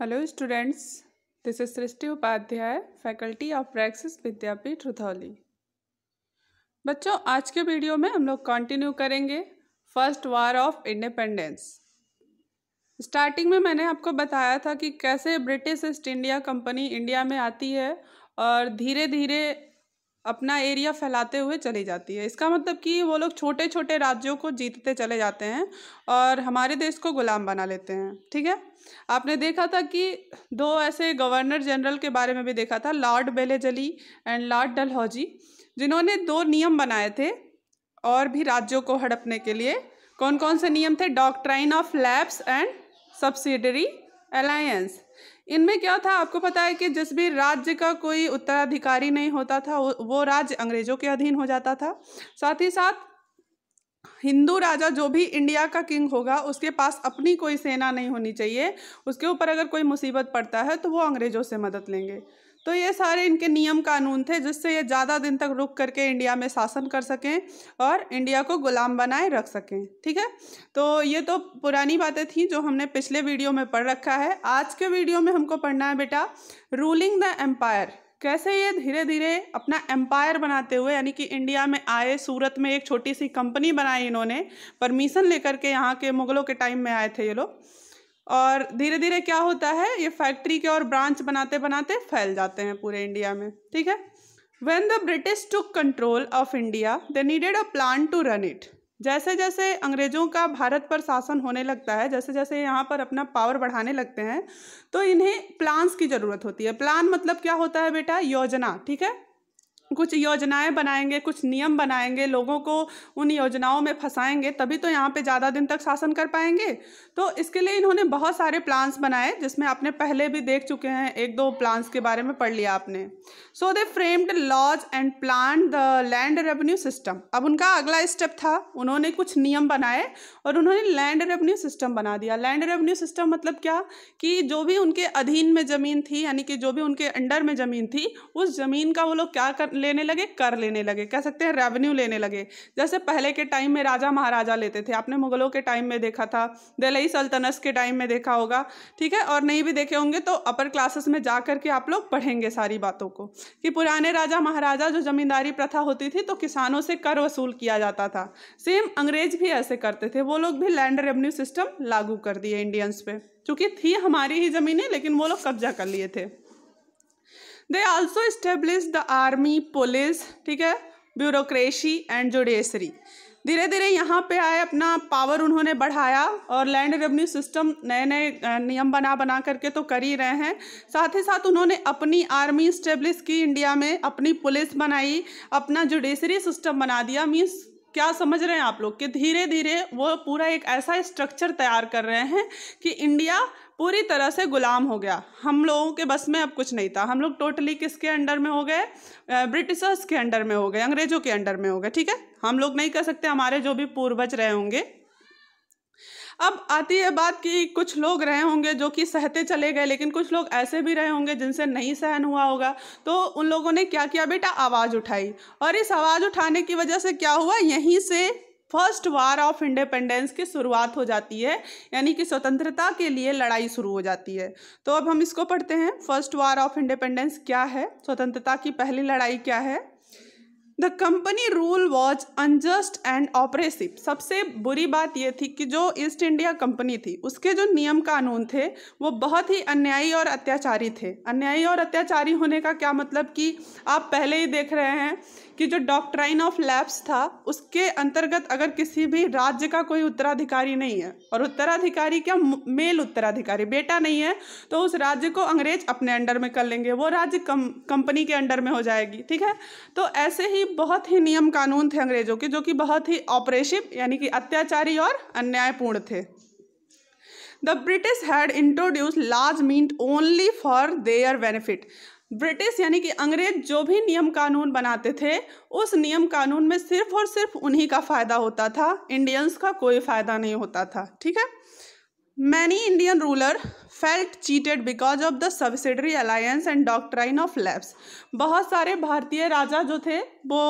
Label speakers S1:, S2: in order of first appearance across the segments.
S1: Hello students this is Srishti Upadhyay faculty of Praxis Vidyapeeth Rudhauli बच्चों आज के वीडियो में हम लोग कंटिन्यू करेंगे first war of independence starting में मैंने आपको बताया था कि कैसे British East India company India में आती है और धीरे धीरे अपना एरिया फैलाते हुए चली जाती है इसका मतलब कि वो लोग छोटे छोटे राज्यों को जीतते चले जाते हैं और हमारे देश को ग़ुलाम बना लेते हैं ठीक है आपने देखा था कि दो ऐसे गवर्नर जनरल के बारे में भी देखा था लॉर्ड बेलेजली एंड लॉर्ड डलहौजी जिन्होंने दो नियम बनाए थे और भी राज्यों को हड़पने के लिए कौन कौन से नियम थे doctrine of lapse and subsidiary alliance इनमें क्या था आपको पता है कि जिस भी राज्य का कोई उत्तराधिकारी नहीं होता था वो राज्य अंग्रेजों के अधीन हो जाता था साथ ही साथ हिंदू राजा जो भी इंडिया का किंग होगा उसके पास अपनी कोई सेना नहीं होनी चाहिए उसके ऊपर अगर कोई मुसीबत पड़ता है तो वो अंग्रेजों से मदद लेंगे तो ये सारे इनके नियम कानून थे जिससे ये ज़्यादा दिन तक रुक करके इंडिया में शासन कर सकें और इंडिया को गुलाम बनाए रख सकें ठीक है तो ये तो पुरानी बातें थी जो हमने पिछले वीडियो में पढ़ रखा है आज के वीडियो में हमको पढ़ना है बेटा रूलिंग द एम्पायर कैसे ये धीरे धीरे अपना एम्पायर बनाते हुए यानी कि इंडिया में आए सूरत में एक छोटी सी कंपनी बनाई इन्होंने परमिशन लेकर के यहाँ के मुग़लों के टाइम में आए थे ये लोग और धीरे धीरे क्या होता है ये फैक्ट्री के और ब्रांच बनाते बनाते फैल जाते हैं पूरे इंडिया में ठीक है when the British took control of India they needed a plan to run it जैसे जैसे अंग्रेज़ों का भारत पर शासन होने लगता है जैसे जैसे यहाँ पर अपना पावर बढ़ाने लगते हैं तो इन्हें प्लान्स की ज़रूरत होती है प्लान मतलब क्या होता है बेटा योजना ठीक है कुछ योजनाएं बनाएंगे कुछ नियम बनाएंगे लोगों को उन योजनाओं में फंसाएंगे तभी तो यहाँ पे ज़्यादा दिन तक शासन कर पाएंगे तो इसके लिए इन्होंने बहुत सारे प्लान्स बनाए जिसमें आपने पहले भी देख चुके हैं एक दो प्लान्स के बारे में पढ़ लिया आपने so they framed laws and plan the land revenue system अब उनका अगला स्टेप था उन्होंने कुछ नियम बनाए और उन्होंने लैंड रेवेन्यू सिस्टम बना दिया लैंड रेवेन्यू सिस्टम मतलब क्या कि जो भी उनके अधीन में ज़मीन थी यानी कि जो भी उनके अंडर में ज़मीन थी उस ज़मीन का वो लोग क्या कर लेने लगे कर लेने लगे कह सकते हैं रेवेन्यू लेने लगे जैसे पहले के टाइम में राजा महाराजा लेते थे आपने मुगलों के टाइम में देखा था दिल्ली सल्तनत के टाइम में देखा होगा ठीक है और नहीं भी देखे होंगे तो अपर क्लासेस में जा करके आप लोग पढ़ेंगे सारी बातों को कि पुराने राजा महाराजा जो जमींदारी प्रथा होती थी तो किसानों से कर वसूल किया जाता था सेम अंग्रेज भी ऐसे करते थे वो लोग भी लैंड रेवेन्यू सिस्टम लागू कर दिए इंडियंस पे क्योंकि थी हमारी ही ज़मीनें लेकिन वो लोग कब्जा कर लिए थे they also establish the army police ठीक है ब्यूरोक्रेसी एंड जुडिशरी धीरे धीरे यहाँ पे आए अपना पावर उन्होंने बढ़ाया और लैंड रेवन्यू सिस्टम नए नए नियम बना बना करके तो कर ही रहे हैं साथ ही साथ उन्होंने अपनी आर्मी इस्टेब्लिश की इंडिया में अपनी पुलिस बनाई अपना जुडिशरी सिस्टम बना दिया मीन्स क्या समझ रहे हैं आप लोग कि धीरे धीरे वो पूरा एक ऐसा स्ट्रक्चर तैयार कर रहे हैं कि इंडिया पूरी तरह से गुलाम हो गया हम लोगों के बस में अब कुछ नहीं था हम लोग टोटली किसके अंडर में हो गए ब्रिटिशर्स के अंडर में हो गए अंग्रेज़ों के अंडर में हो गए ठीक है हम लोग नहीं कर सकते हमारे जो भी पूर्वज रहे होंगे अब आती है बात कि कुछ लोग रहे होंगे जो कि सहते चले गए लेकिन कुछ लोग ऐसे भी रहे होंगे जिनसे नहीं सहन हुआ होगा तो उन लोगों ने क्या किया बेटा आवाज़ उठाई और इस आवाज़ उठाने की वजह से क्या हुआ यहीं से फर्स्ट वार ऑफ इंडिपेंडेंस की शुरुआत हो जाती है यानी कि स्वतंत्रता के लिए लड़ाई शुरू हो जाती है तो अब हम इसको पढ़ते हैं फर्स्ट वार ऑफ इंडिपेंडेंस क्या है स्वतंत्रता की पहली लड़ाई क्या है the company rule was unjust and oppressive सबसे बुरी बात यह थी कि जो ईस्ट इंडिया कंपनी थी उसके जो नियम कानून थे वो बहुत ही अन्यायी और अत्याचारी थे अन्यायी और अत्याचारी होने का क्या मतलब कि आप पहले ही देख रहे हैं कि जो डॉक्ट्राइन ऑफ लैब्स था उसके अंतर्गत अगर किसी भी राज्य का कोई उत्तराधिकारी नहीं है और उत्तराधिकारी क्या मेल उत्तराधिकारी बेटा नहीं है तो उस राज्य को अंग्रेज अपने अंडर में कर लेंगे वो राज्य कम कंपनी के अंडर में हो जाएगी ठीक है तो ऐसे ही बहुत ही नियम कानून थे अंग्रेजों के जो कि बहुत ही ऑपरेशिव यानी कि अत्याचारी और अन्यायपूर्ण थे the British had introduce large meet only for their benefit British यानी कि अंग्रेज जो भी नियम कानून बनाते थे उस नियम कानून में सिर्फ और सिर्फ उन्हीं का फ़ायदा होता था इंडियंस का कोई फ़ायदा नहीं होता था ठीक है many Indian ruler felt cheated because of the subsidiary alliance and doctrine of lapse बहुत सारे भारतीय राजा जो थे वो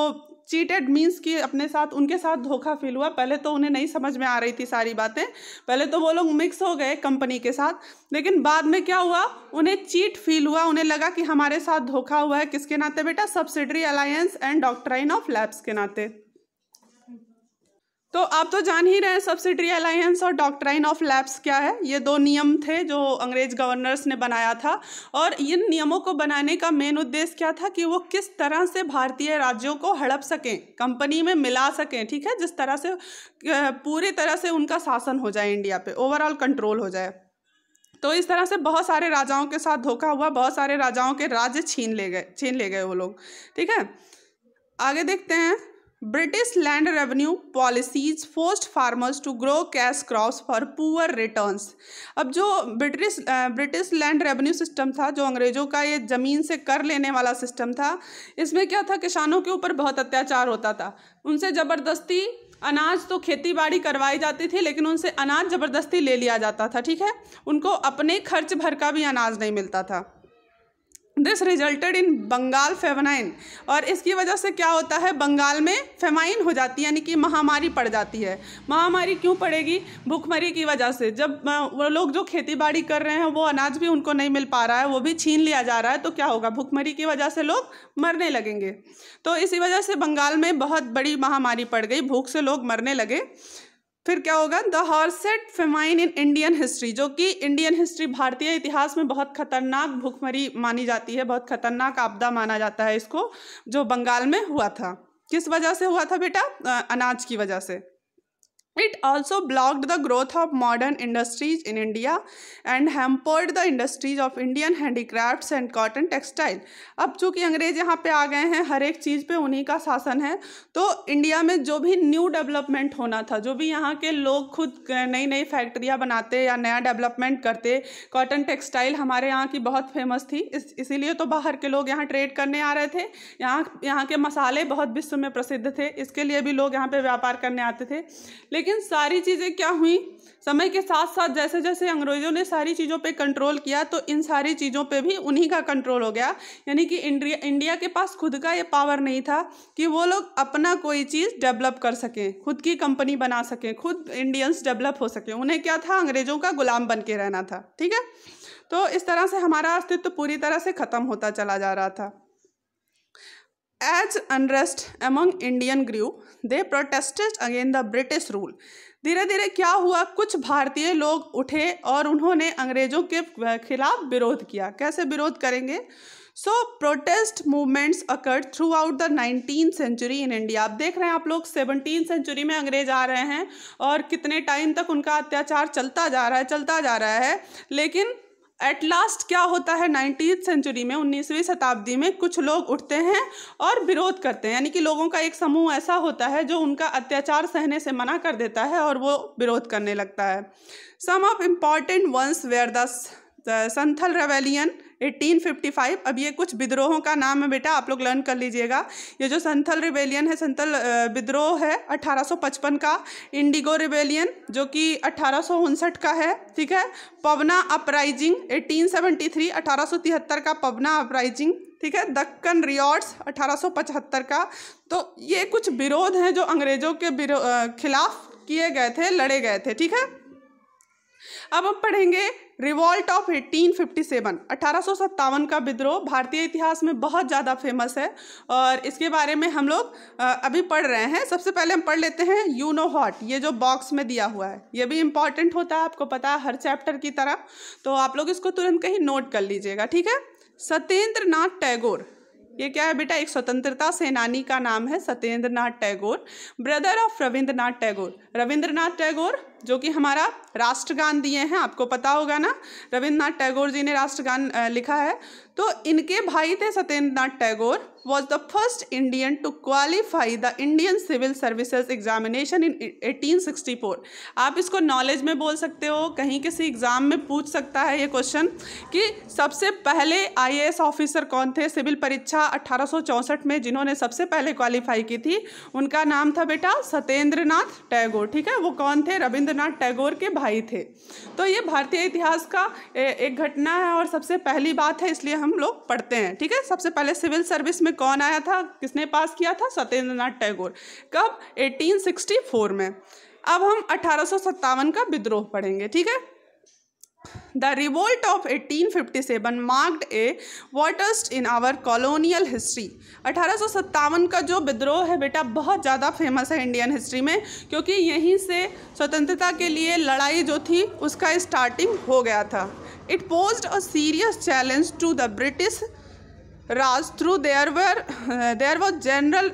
S1: चीटेड मीन्स कि अपने साथ उनके साथ धोखा फील हुआ पहले तो उन्हें नहीं समझ में आ रही थी सारी बातें पहले तो वो लोग मिक्स हो गए कंपनी के साथ लेकिन बाद में क्या हुआ उन्हें चीट फील हुआ उन्हें लगा कि हमारे साथ धोखा हुआ है किसके नाते बेटा subsidiary alliance and doctrine of lapse के नाते तो आप तो जान ही रहे हैं सब्सिडरी अलायंस और डॉक्ट्राइन ऑफ लैब्स क्या है ये दो नियम थे जो अंग्रेज गवर्नर्स ने बनाया था और इन नियमों को बनाने का मेन उद्देश्य क्या था कि वो किस तरह से भारतीय राज्यों को हड़प सकें कंपनी में मिला सकें ठीक है जिस तरह से पूरी तरह से उनका शासन हो जाए इंडिया पे ओवरऑल कंट्रोल हो जाए तो इस तरह से बहुत सारे राजाओं के साथ धोखा हुआ बहुत सारे राजाओं के राज्य छीन ले गए छीन ले गए वो लोग ठीक है आगे देखते हैं British land revenue policies forced farmers to grow cash crops for poor returns अब जो British British land revenue system था जो अंग्रेज़ों का ये ज़मीन से कर लेने वाला सिस्टम था इसमें क्या था किसानों के ऊपर बहुत अत्याचार होता था उनसे ज़बरदस्ती अनाज तो खेती बाड़ी करवाई जाती थी लेकिन उनसे अनाज ज़बरदस्ती ले लिया जाता था ठीक है उनको अपने खर्च भर का भी अनाज नहीं मिलता था this resulted in Bengal famine और इसकी वजह से क्या होता है बंगाल में फेमाइन हो जाती है यानी कि महामारी पड़ जाती है महामारी क्यों पड़ेगी भूखमरी की वजह से जब वो लोग जो खेती बाड़ी कर रहे हैं वो अनाज भी उनको नहीं मिल पा रहा है वो भी छीन लिया जा रहा है तो क्या होगा भूखमरी की वजह से लोग मरने लगेंगे तो इसी वजह से बंगाल में बहुत बड़ी महामारी पड़ गई भूख से लोग मरने लगे फिर क्या होगा the worst famine in Indian history जो कि इंडियन हिस्ट्री भारतीय इतिहास में बहुत खतरनाक भूखमरी मानी जाती है बहुत खतरनाक आपदा माना जाता है इसको जो बंगाल में हुआ था किस वजह से हुआ था बेटा अनाज की वजह से It also blocked the growth of modern industries in India and hampered the industries of Indian handicrafts and cotton textile. अब चूंकि अंग्रेज यहाँ पे आ गए हैं हर एक चीज़ पे उन्हीं का शासन है तो इंडिया में जो भी न्यू डेवलपमेंट होना था जो भी यहाँ के लोग खुद नई नई फैक्ट्रियाँ बनाते या नया डेवलपमेंट करते कॉटन टेक्सटाइल हमारे यहाँ की बहुत फेमस थी इस इसीलिए तो बाहर के लोग यहाँ ट्रेड करने आ रहे थे यहाँ यहाँ के मसाले बहुत विश्व में प्रसिद्ध थे इसके लिए भी लोग यहाँ पर व्यापार करने आते थे लेकिन लेकिन सारी चीज़ें क्या हुई समय के साथ साथ जैसे जैसे अंग्रेज़ों ने सारी चीज़ों पे कंट्रोल किया तो इन सारी चीज़ों पे भी उन्हीं का कंट्रोल हो गया यानी कि इंडिया इंडिया के पास खुद का ये पावर नहीं था कि वो लोग अपना कोई चीज़ डेवलप कर सकें खुद की कंपनी बना सकें खुद इंडियंस डेवलप हो सकें उन्हें क्या था अंग्रेज़ों का गुलाम बन के रहना था ठीक है तो इस तरह से हमारा अस्तित्व पूरी तरह से ख़त्म होता चला जा रहा था As unrest among Indian grew, they protested against the British rule. धीरे धीरे क्या हुआ कुछ भारतीय लोग उठे और उन्होंने अंग्रेजों के खिलाफ विरोध किया कैसे विरोध करेंगे so protest movements occurred throughout the nineteen century in India आप देख रहे हैं आप लोग सेवनटीन सेंचुरी में अंग्रेज आ रहे हैं और कितने टाइम तक उनका अत्याचार चलता जा रहा है चलता जा रहा है लेकिन एट लास्ट क्या होता है नाइनटीन सेंचुरी में उन्नीसवीं शताब्दी में कुछ लोग उठते हैं और विरोध करते हैं यानी कि लोगों का एक समूह ऐसा होता है जो उनका अत्याचार सहने से मना कर देता है और वो विरोध करने लगता है some of important ones were this Santhal rebellion 1855 अब ये कुछ विद्रोहों का नाम है बेटा आप लोग लर्न कर लीजिएगा ये जो संथल रिवेलियन है संथल विद्रोह है 1855 का इंडिगो रिवेलियन जो कि अठारह का है ठीक है पवना अपराइजिंग 1873 1873 का पवना अपराइजिंग ठीक है दक्कन रियॉर्ड्स 1875 का तो ये कुछ विरोध हैं जो अंग्रेज़ों के खिलाफ किए गए थे लड़े गए थे ठीक है अब हम पढ़ेंगे रिवॉल्ट ऑफ 1857 अठारह का विद्रोह भारतीय इतिहास में बहुत ज़्यादा फेमस है और इसके बारे में हम लोग अभी पढ़ रहे हैं सबसे पहले हम पढ़ लेते हैं यू नो हॉट ये जो बॉक्स में दिया हुआ है ये भी इम्पॉर्टेंट होता है आपको पता है हर चैप्टर की तरह तो आप लोग इसको तुरंत कहीं नोट कर लीजिएगा ठीक है सत्येंद्र नाथ टैगोर ये क्या है बेटा एक स्वतंत्रता सेनानी का नाम है सत्येंद्र नाथ टैगोर ब्रदर ऑफ रविंद्र टैगोर रविंद्र टैगोर जो कि हमारा राष्ट्रगान दिए हैं आपको पता होगा ना रविन्द्रनाथ टैगोर जी ने राष्ट्रगान लिखा है तो इनके भाई थे Satyendra Nath Tagore was the first Indian to qualify the Indian civil services examination in 1864 आप इसको नॉलेज में बोल सकते हो कहीं किसी एग्ज़ाम में पूछ सकता है ये क्वेश्चन कि सबसे पहले आई ऑफिसर कौन थे सिविल परीक्षा अट्ठारह में जिन्होंने सबसे पहले क्वालिफाई की थी उनका नाम था बेटा सत्येंद्र टैगोर ठीक है वो कौन थे रविंद्र रविंद्रनाथ टैगोर के भाई थे तो ये भारतीय इतिहास का एक घटना है और सबसे पहली बात है इसलिए हम लोग पढ़ते हैं ठीक है सबसे पहले सिविल सर्विस में कौन आया था किसने पास किया था सत्येंद्रनाथ टैगोर कब 1864 में अब हम अठारह का विद्रोह पढ़ेंगे ठीक है the revolt of eighteen fifty seven marked a watest in our colonial history अठारह सौ सत्तावन का जो विद्रोह है बेटा बहुत ज़्यादा फेमस है इंडियन हिस्ट्री में क्योंकि यहीं से स्वतंत्रता के लिए लड़ाई जो थी उसका स्टार्टिंग हो गया था it pose a serious challenge to the British Raj through there were there was general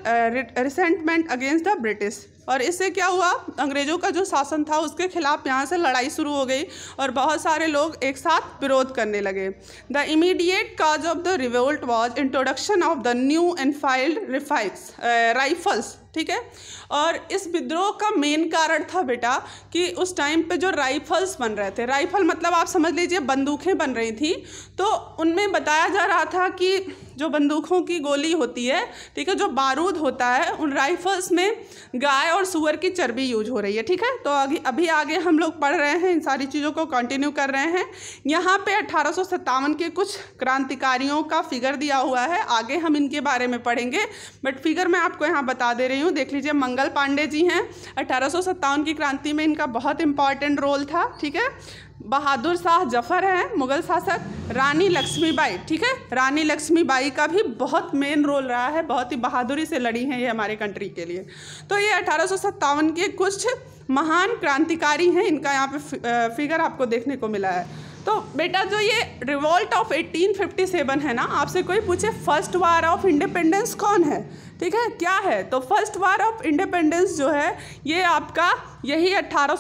S1: resentment against the British और इससे क्या हुआ अंग्रेज़ों का जो शासन था उसके खिलाफ यहाँ से लड़ाई शुरू हो गई और बहुत सारे लोग एक साथ विरोध करने लगे the immediate cause of the revolt was introduction of the new Enfield rifles rifles ठीक है और इस विद्रोह का मेन कारण था बेटा कि उस टाइम पे जो राइफल्स बन रहे थे राइफल मतलब आप समझ लीजिए बंदूकें बन रही थी तो उनमें बताया जा रहा था कि जो बंदूकों की गोली होती है ठीक है जो बारूद होता है उन राइफल्स में गाय और सुअर की चर्बी यूज हो रही है ठीक है तो अभी अभी आगे हम लोग पढ़ रहे हैं इन सारी चीज़ों को कंटिन्यू कर रहे हैं यहाँ पे अट्ठारह के कुछ क्रांतिकारियों का फिगर दिया हुआ है आगे हम इनके बारे में पढ़ेंगे बट फिगर मैं आपको यहाँ बता दे रही हूँ देख लीजिए मंगल पांडे जी हैं अठारह की क्रांति में इनका बहुत इंपॉर्टेंट रोल था ठीक है बहादुर शाह जफर हैं मुगल शासक रानी लक्ष्मीबाई ठीक है रानी लक्ष्मीबाई का भी बहुत मेन रोल रहा है बहुत ही बहादुरी से लड़ी हैं ये हमारे कंट्री के लिए तो ये अठारह के कुछ महान क्रांतिकारी हैं इनका यहाँ पे फिगर आपको देखने को मिला है तो बेटा जो ये रिवॉल्ट ऑफ 1857 है ना आपसे कोई पूछे फर्स्ट वार ऑफ इंडिपेंडेंस कौन है ठीक है क्या है तो फर्स्ट वार ऑफ इंडिपेंडेंस जो है ये आपका यही अट्ठारह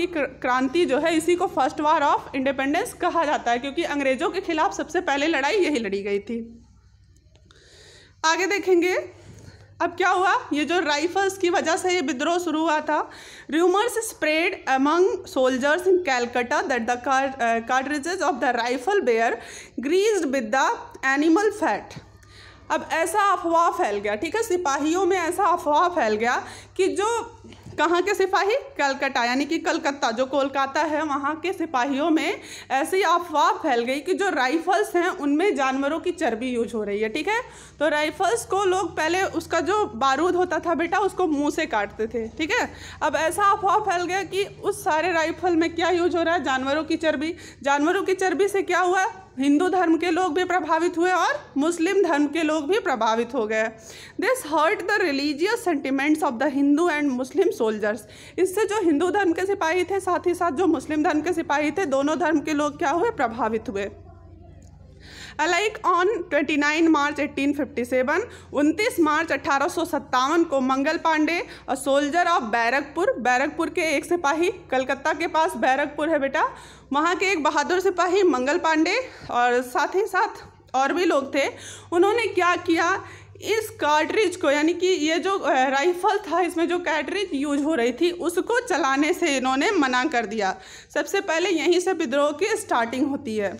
S1: की क्रांति जो है इसी को फर्स्ट वार ऑफ इंडिपेंडेंस कहा जाता है क्योंकि अंग्रेज़ों के खिलाफ सबसे पहले लड़ाई यही लड़ी गई थी आगे देखेंगे अब क्या हुआ ये जो राइफल्स की वजह से ये विद्रोह शुरू हुआ था rumours spread among soldiers in Calcutta that the cartridges of the rifle were greased with the animal fat अब ऐसा अफवाह फैल गया ठीक है सिपाहियों में ऐसा अफवाह फैल गया कि जो कहाँ के सिपाही कलकत्ता यानी कि कलकत्ता जो कोलकाता है वहाँ के सिपाहियों में ऐसी अफवाह फैल गई कि जो राइफल्स हैं उनमें जानवरों की चर्बी यूज हो रही है ठीक है तो राइफल्स को लोग पहले उसका जो बारूद होता था बेटा उसको मुँह से काटते थे ठीक है अब ऐसा अफवाह फैल गया कि उस सारे राइफल में क्या यूज हो रहा है जानवरों की चर्बी जानवरों की चर्बी से क्या हुआ हिंदू धर्म के लोग भी प्रभावित हुए और मुस्लिम धर्म के लोग भी प्रभावित हो गए this hurt the religious sentiments of the Hindu and Muslim soldiers इससे जो हिंदू धर्म के सिपाही थे साथ ही साथ जो मुस्लिम धर्म के सिपाही थे दोनों धर्म के लोग क्या हुए प्रभावित हुए अलाइक ऑन 29 मार्च 1857, 29 मार्च अठारह को मंगल पांडे और सोल्जर ऑफ बैरकपुर बैरकपुर के एक सिपाही कलकत्ता के पास बैरकपुर है बेटा वहाँ के एक बहादुर सिपाही मंगल पांडे और साथ ही साथ और भी लोग थे उन्होंने क्या किया इस कार्ट्रिज को यानी कि ये जो राइफल था इसमें जो कैटरिज यूज हो रही थी उसको चलाने से इन्होंने मना कर दिया सबसे पहले यहीं से विद्रोह की स्टार्टिंग होती है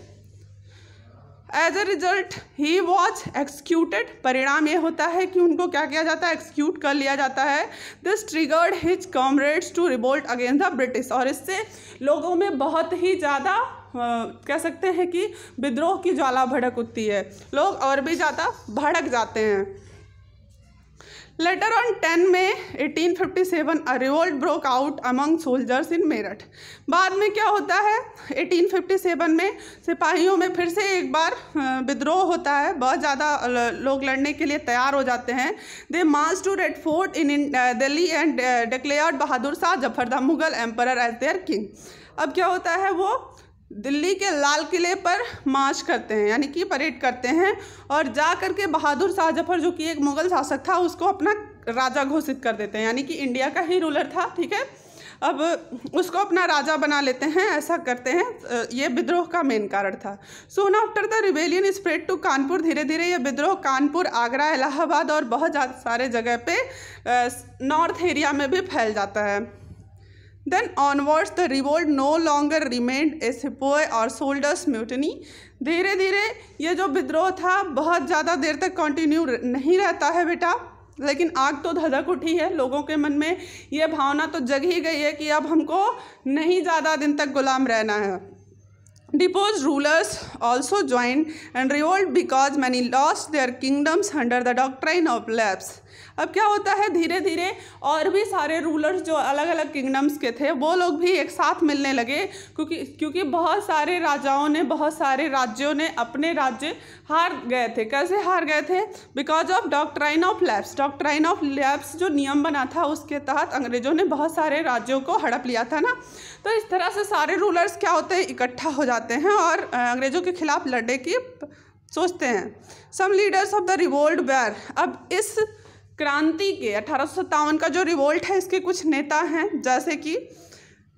S1: as a result he was executed परिणाम ये होता है कि उनको क्या किया जाता है एक्सक्यूट कर लिया जाता है this triggered his comrades to revolt against the British और इससे लोगों में बहुत ही ज़्यादा कह सकते हैं कि विद्रोह की ज्वाला भड़क उठती है लोग और भी ज़्यादा भड़क जाते हैं later on ten May 1857 a revolt broke out among soldiers in Meerut बाद में क्या होता है 1857 में सिपाहियों में फिर से एक बार विद्रोह होता है बहुत ज़्यादा लोग लड़ने के लिए तैयार हो जाते हैं they march to red fort in Delhi and declared Bahadur Shah Zafar the Mughal emperor as their king अब क्या होता है वो दिल्ली के लाल किले पर मार्च करते हैं यानी कि परेड करते हैं और जा कर के बहादुर शाह जफर जो कि एक मुग़ल शासक था उसको अपना राजा घोषित कर देते हैं यानी कि इंडिया का ही रूलर था ठीक है अब उसको अपना राजा बना लेते हैं ऐसा करते हैं ये विद्रोह का मेन कारण था soon after the rebellion spread to Kanpur धीरे धीरे ये विद्रोह कानपुर आगरा इलाहाबाद और बहुत सारे जगह पे नॉर्थ एरिया में भी फैल जाता है then onwards the revolt no longer remained a sepoy or soldiers mutiny धीरे धीरे ये जो विद्रोह था बहुत ज़्यादा देर तक कंटिन्यू नहीं रहता है बेटा लेकिन आग तो धधक उठी है लोगों के मन में ये भावना तो जग ही गई है कि अब हमको नहीं ज़्यादा दिन तक गुलाम रहना है deposed rulers also join and revolt because many lost their kingdoms under the doctrine of lapse अब क्या होता है धीरे धीरे और भी सारे रूलर्स जो अलग अलग किंगडम्स के थे वो लोग भी एक साथ मिलने लगे क्योंकि क्योंकि बहुत सारे राजाओं ने बहुत सारे राज्यों ने अपने राज्य हार गए थे कैसे हार गए थे because of doctrine of lapse doctrine of lapse जो नियम बना था उसके तहत अंग्रेजों ने बहुत सारे राज्यों को हड़प लिया था ना तो इस तरह से सारे रूलर्स क्या होते हैं इकट्ठा हो जाते हैं और अंग्रेजों के खिलाफ लड़ने की सोचते हैं some leaders of the revolt were अब इस क्रांति के अठारह का जो रिवोल्ट है इसके कुछ नेता हैं जैसे कि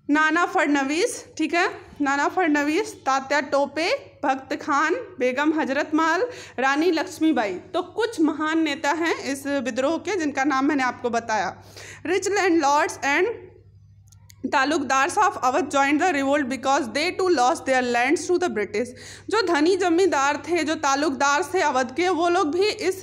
S1: नाना फडनवीस ठीक है नाना फडनवीस तात्या टोपे भक्त खान बेगम हजरत माल रानी लक्ष्मीबाई तो कुछ महान नेता हैं इस विद्रोह के जिनका नाम मैंने आपको बताया rich landlords and talukdars of Awadh join the revolt because they too lost their land to the British जो धनी जमींदार थे जो तालुकदार थे अवध के वो लोग भी इस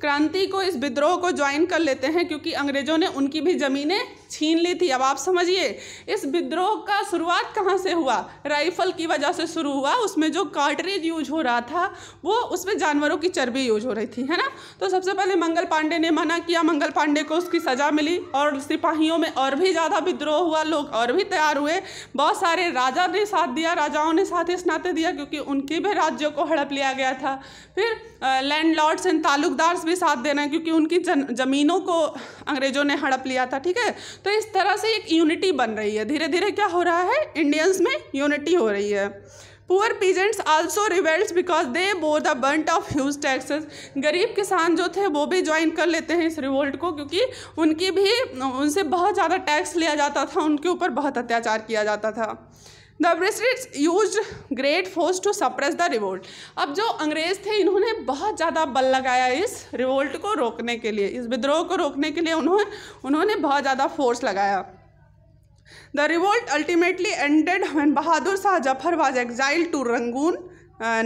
S1: क्रांति को इस विद्रोह को ज्वाइन कर लेते हैं क्योंकि अंग्रेज़ों ने उनकी भी ज़मीनें छीन ली थी अब आप समझिए इस विद्रोह का शुरुआत कहाँ से हुआ राइफल की वजह से शुरू हुआ उसमें जो कार्टरेज यूज हो रहा था वो उसमें जानवरों की चर्बी यूज हो रही थी है ना तो सबसे पहले मंगल पांडे ने मना किया मंगल पांडे को उसकी सज़ा मिली और सिपाहियों में और भी ज़्यादा विद्रोह हुआ लोग और भी तैयार हुए बहुत सारे राजा ने साथ दिया राजाओं ने साथ इस नाते दिया क्योंकि उनके भी राज्यों को हड़प लिया गया था फिर लैंड लॉर्ड्स एंड तालुकदार्स भी साथ देना क्योंकि उनकी जन, जमीनों को अंग्रेज़ों ने हड़प लिया था ठीक है तो इस तरह से एक यूनिटी बन रही है धीरे धीरे क्या हो रहा है इंडियंस में यूनिटी हो रही है poor peasants also revolt because they bore the brunt of huge taxes गरीब किसान जो थे वो भी ज्वाइन कर लेते हैं इस रिवोल्ट को क्योंकि उनकी भी उनसे बहुत ज़्यादा टैक्स लिया जाता था उनके ऊपर बहुत अत्याचार किया जाता था the British use great force to suppress the revolt अब जो अंग्रेज थे इन्होंने बहुत ज़्यादा बल लगाया इस रिवोल्ट को रोकने के लिए इस विद्रोह को रोकने के लिए उन्होंने उन्होंने बहुत ज़्यादा फोर्स लगाया the revolt ultimately ended when Bahadur Shah Zafar was exile to Rangoon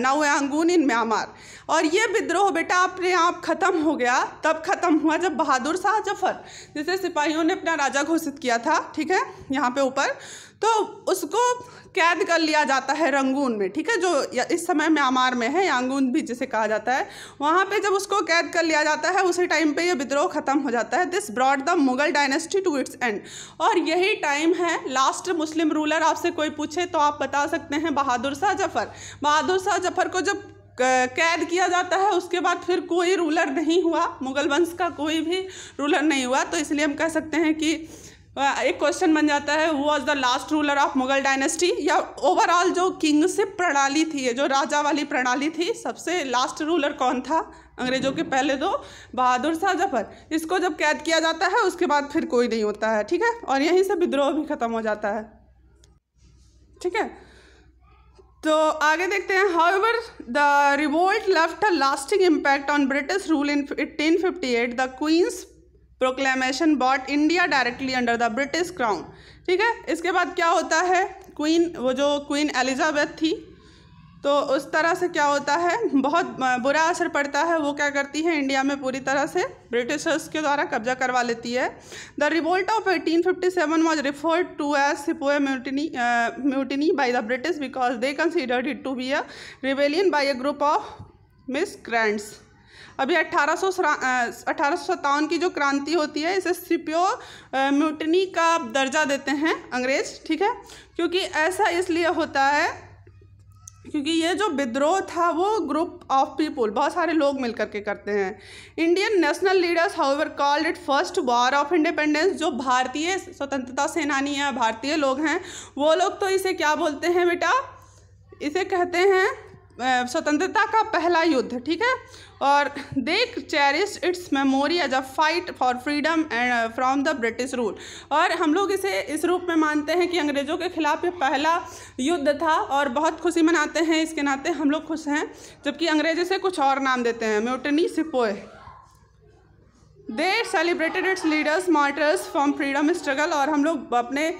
S1: now Yangon in Myanmar और ये विद्रोह बेटा अपने आप ख़त्म हो गया तब ख़त्म हुआ जब बहादुर शाह जफर जिसे सिपाहियों ने अपना राजा घोषित किया था ठीक है यहाँ पे ऊपर तो उसको कैद कर लिया जाता है रंगून में ठीक है जो इस समय म्यांमार में है यांगून भी जिसे कहा जाता है वहाँ पे जब उसको कैद कर लिया जाता है उसी टाइम पे ये विद्रोह खत्म हो जाता है this brought the Mughal dynasty to its end और यही टाइम है लास्ट मुस्लिम रूलर आपसे कोई पूछे तो आप बता सकते हैं बहादुर शाह जफर बहादुर शाह जफर को जब कैद किया जाता है उसके बाद फिर कोई रूलर नहीं हुआ मुगल वंश का कोई भी रूलर नहीं हुआ तो इसलिए हम कह सकते हैं कि एक क्वेश्चन बन जाता है वो was the last ruler of Mughal dynasty या ओवरऑल जो किंगशिप प्रणाली थी जो राजा वाली प्रणाली थी सबसे लास्ट रूलर कौन था अंग्रेजों के पहले दो बहादुर शाह जफर इसको जब कैद किया जाता है उसके बाद फिर कोई नहीं होता है ठीक है और यहीं से विद्रोह भी खत्म हो जाता है ठीक है तो आगे देखते हैं however the revolt left a lasting impact on British rule in 1858 fifty eight the queen's proclamation brought India directly under the British crown ठीक है इसके बाद क्या होता है क्वीन वो जो क्वीन एलिजाबेथ थी तो उस तरह से क्या होता है बहुत बुरा असर पड़ता है वो क्या करती है इंडिया में पूरी तरह से ब्रिटिशर्स के द्वारा कब्जा करवा लेती है the revolt of 1857 fifty seven was referred to as sepoy mutiny mutiny by the British because they considered it to be a rebellion by a group of miscreants अभी अट्ठारह सौ अठारह की जो क्रांति होती है इसे सिपियो म्यूटनी का दर्जा देते हैं अंग्रेज ठीक है क्योंकि ऐसा इसलिए होता है क्योंकि ये जो विद्रोह था वो ग्रुप ऑफ पीपुल बहुत सारे लोग मिलकर के करते हैं Indian national leaders however called it first war of independence जो भारतीय स्वतंत्रता सेनानी या भारतीय लोग हैं वो लोग तो इसे क्या बोलते हैं बेटा इसे कहते हैं स्वतंत्रता का पहला युद्ध ठीक है और they cherish its memory as a fight for freedom and from the British rule और हम लोग इसे इस रूप में मानते हैं कि अंग्रेज़ों के ख़िलाफ़ ये पहला युद्ध था और बहुत खुशी मनाते हैं इसके नाते हम लोग खुश हैं जबकि अंग्रेज़ इसे कुछ और नाम देते हैं mutiny sepoy they celebrated its leaders martyrs from freedom struggle और हम लोग अपने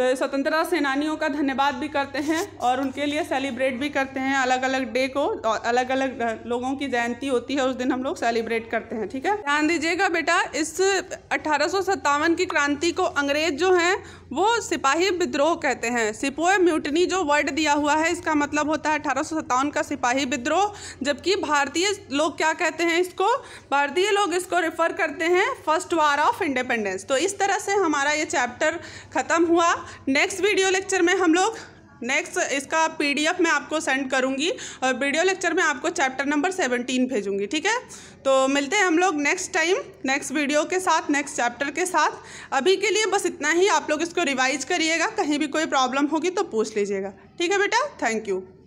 S1: स्वतंत्रता सेनानियों का धन्यवाद भी करते हैं और उनके लिए सेलिब्रेट भी करते हैं अलग अलग डे को अलग अलग लोगों की जयंती होती है उस दिन हम लोग सेलिब्रेट करते हैं ठीक है ध्यान दीजिएगा बेटा इस अठारह की क्रांति को अंग्रेज जो हैं वो सिपाही विद्रोह कहते हैं सिपोए म्यूटनी जो वर्ड दिया हुआ है इसका मतलब होता है अठारह का सिपाही विद्रोह जबकि भारतीय लोग क्या कहते हैं इसको भारतीय लोग इसको रेफ़र करते हैं फर्स्ट वार ऑफ इंडिपेंडेंस तो इस तरह से हमारा ये चैप्टर ख़त्म हुआ नेक्स्ट वीडियो लेक्चर में हम लोग नेक्स्ट इसका पीडीएफ मैं आपको सेंड करूँगी और वीडियो लेक्चर में आपको चैप्टर नंबर सेवनटीन भेजूँगी ठीक है तो मिलते हैं हम लोग नेक्स्ट टाइम नेक्स्ट वीडियो के साथ नेक्स्ट चैप्टर के साथ अभी के लिए बस इतना ही आप लोग इसको रिवाइज करिएगा कहीं भी कोई प्रॉब्लम होगी तो पूछ लीजिएगा ठीक है बेटा थैंक यू